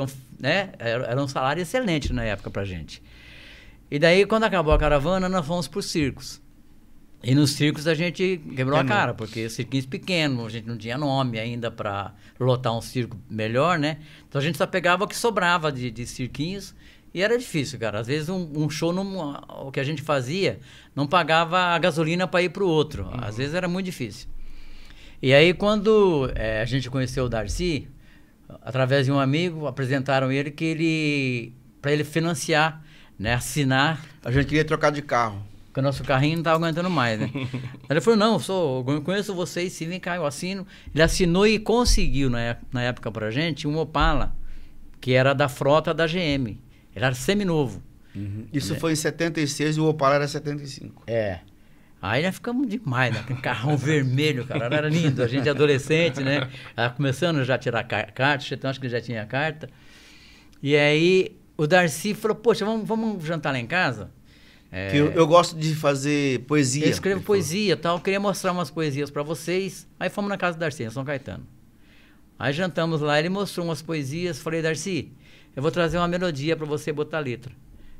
Então, né, era um salário excelente na época pra gente. E daí, quando acabou a caravana, nós fomos pros circos. E nos circos a gente quebrou é a cara, porque cirquinhos pequenos, a gente não tinha nome ainda para lotar um circo melhor, né? Então a gente só pegava o que sobrava de, de cirquinhos e era difícil, cara. Às vezes um, um show, não, o que a gente fazia, não pagava a gasolina para ir para o outro. Uhum. Às vezes era muito difícil. E aí quando é, a gente conheceu o Darcy, através de um amigo, apresentaram ele que ele para ele financiar, né, assinar. A gente queria trocar de carro. Porque o nosso carrinho não estava aguentando mais, né? ele falou: "Não, eu sou, eu conheço vocês, se vem cá, eu assino". Ele assinou e conseguiu na, né, na época pra gente um Opala que era da frota da GM. Ele era seminovo. Uhum. Isso né? foi em 76 e o Opala era 75. É. Aí nós ficamos demais, né? Aquele carrão vermelho, cara. Era lindo. A gente é adolescente, né? Tá começando já a tirar carta, então acho que já tinha carta. E aí o Darcy falou, poxa, vamos, vamos jantar lá em casa? É, eu, eu, gosto de fazer poesia. Eu escrevo poesia e tal. Eu queria mostrar umas poesias para vocês. Aí fomos na casa do Darcy, em São Caetano. Aí jantamos lá, ele mostrou umas poesias. Falei, Darcy, eu vou trazer uma melodia para você botar a letra.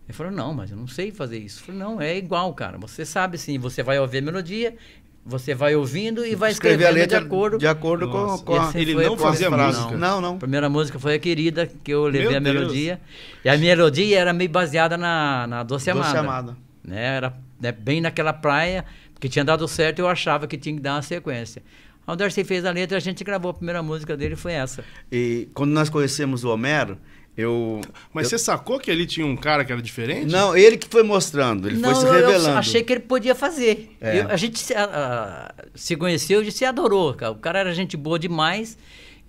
Ele falou, não, mas eu não sei fazer isso. Eu falei, não, é igual, cara. Você sabe sim, você vai ouvir a melodia, você vai ouvindo e vai Escrever escrevendo a letra de acordo. De acordo com, com assim Ele não fazia música. Não. não, não. A primeira música foi a querida, que eu levei Meu a melodia. Deus. E a melodia era meio baseada na, na Doce Amada. Doce Amada. Né? Era né, bem naquela praia, porque tinha dado certo eu achava que tinha que dar uma sequência. Aí o Darcy fez a letra, a gente gravou a primeira música dele, foi essa. E quando nós conhecemos o Homero, eu, Mas eu... você sacou que ali tinha um cara que era diferente? Não, ele que foi mostrando, ele não, foi se revelando. Eu achei que ele podia fazer. É. Eu, a gente se, a, a, se conheceu e se adorou, cara. O cara era gente boa demais.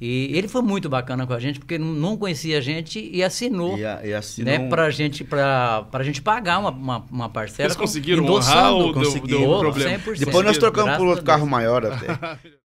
E ele foi muito bacana com a gente, porque não conhecia a gente e assinou. E, a, e assinou né, um... pra, gente, pra, pra gente pagar uma, uma, uma parcela. Eles conseguiram honrar ou deu, deu um problema? 100%. Depois nós trocamos por outro carro maior até.